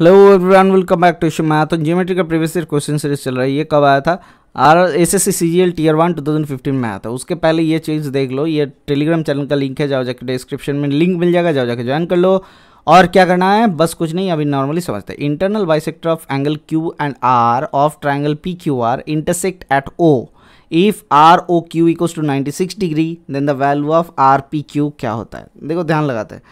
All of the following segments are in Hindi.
hello everyone welcome back to Ishu math geometry का प्रीवियस ईयर क्वेश्चन सीरीज चल रहा है ये कब आया था R S S C C G L tier one two thousand fifteen में आया था उसके पहले ये चीज़ देख लो ये टेलीग्राम चैनल का लिंक है जाओ जाके डिस्क्रिप्शन में लिंक मिल जाएगा जाओ जाके ज्वाइन कर लो और क्या करना है बस कुछ नहीं अभी नॉर्मली समझते हैं internal bisector of angle Q and R of triangle P Q R intersect at O if R O Q equals to ninety six degree then the value of R P Q क्या होता है देखो ध्यान लगाते हैं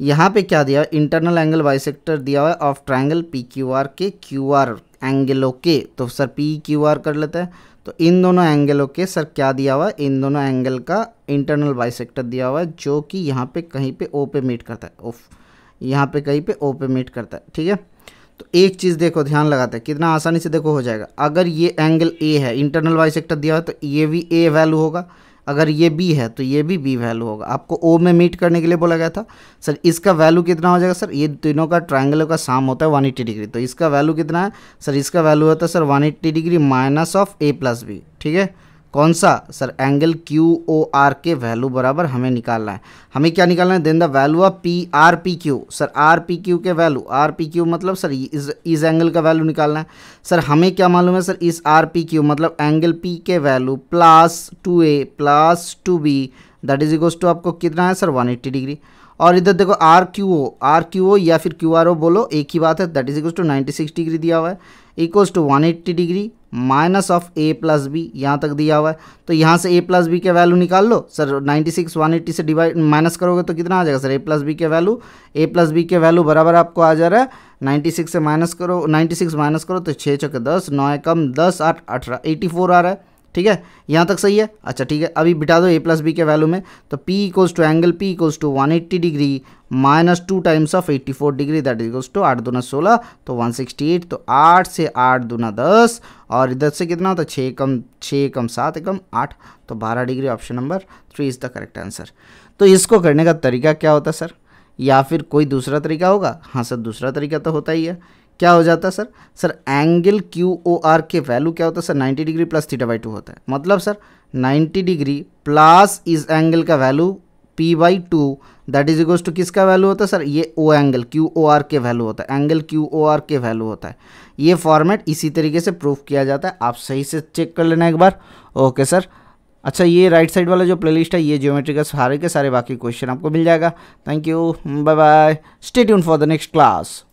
यहाँ पे क्या दिया इंटरनल एंगल बाइसेक्टर दिया हुआ है of triangle P Q R के क्यू आर एंगलों के तो सर पी क्यू आर कर लेते हैं तो इन दोनों एंगलों के सर क्या दिया हुआ है इन दोनों एंगल का इंटरनल बाइसेक्टर दिया हुआ है जो कि यहाँ पे कहीं पे ओ पे मीट करता है ओफ यहाँ पे कहीं पे ओ पे मीट करता है ठीक है तो एक चीज़ देखो ध्यान लगाते हैं कितना आसानी से देखो हो जाएगा अगर ये एंगल ए है इंटरनल बाइसेक्टर दिया हुआ है तो ये भी ए वैल्यू होगा अगर ये बी है तो ये भी बी वैल्यू होगा आपको ओ में मीट करने के लिए बोला गया था सर इसका वैल्यू कितना हो जाएगा सर ये तीनों का ट्राइंगल का साम होता है वन एट्टी डिग्री तो इसका वैल्यू कितना है सर इसका वैल्यू होता है sir one eighty degree minus of A plus B ठीक है कौन सा sir angle Q O R के वैल्यू बराबर हमें निकालना है हमें क्या निकालना है then the value of P R P Q sir R P Q के वैल्यू आर पी क्यू मतलब सर इस इस एंगल का वैल्यू निकालना है सर हमें क्या मालूम है सर इस आर पी क्यू मतलब एंगल पी के value plus two A plus two B that is equals to आपको कितना है सर वन एट्टी डिग्री और इधर देखो R Q O R Q O या फिर क्यू आर ओ बोलो एक ही बात है that is equals to ninety six degree दिया हुआ है equals to one eighty degree minus of A plus B यहाँ तक दिया हुआ है तो यहाँ से ए प्लस बी के वैल्यू निकाल लो सर 96 180 से डिवाइड माइनस करोगे तो कितना आ जाएगा सर ए प्लस बी के वैल्यू ए प्लस बी के वैल्यू बराबर आपको आ जा रहा है 96 से माइनस करो 96 माइनस करो तो छः छः दस नौ कम दस आठ अठारह एटी फोर आ रहा है ठीक है यहाँ तक सही है अच्छा ठीक है अभी बिठा दो ए प्लस बी के वैल्यू में तो P equals to angle P equals to one eighty degree minus two times of eighty four degree that equals to आठ दूना सोलह तो वन सिक्सटी एट तो आठ से आठ दूना दस और इधर से कितना होता है छः कम छः कम सात एकम आठ तो बारह degree option number three is the correct answer तो इसको करने का तरीका क्या होता है सर या फिर कोई दूसरा तरीका होगा हाँ सर दूसरा तरीका तो होता ही है क्या हो जाता है sir sir angle Q O R के वैल्यू क्या होता है sir 90 degree plus theta by two होता है मतलब सर 90 डिग्री प्लस इस एंगल का value P by two that is equals to किसका वैल्यू होता है सर ये O angle Q O R के वैल्यू होता है एंगल क्यू ओ आर के वैल्यू होता है ये फॉर्मेट इसी तरीके से प्रूफ किया जाता है आप सही से चेक कर लेना एक बार ओके सर अच्छा ये राइट साइड वाला जो प्लेलिस्ट है ये ज्योमेट्री का सारे के सारे बाकी क्वेश्चन आपको मिल जाएगा thank you bye bye stay for the next class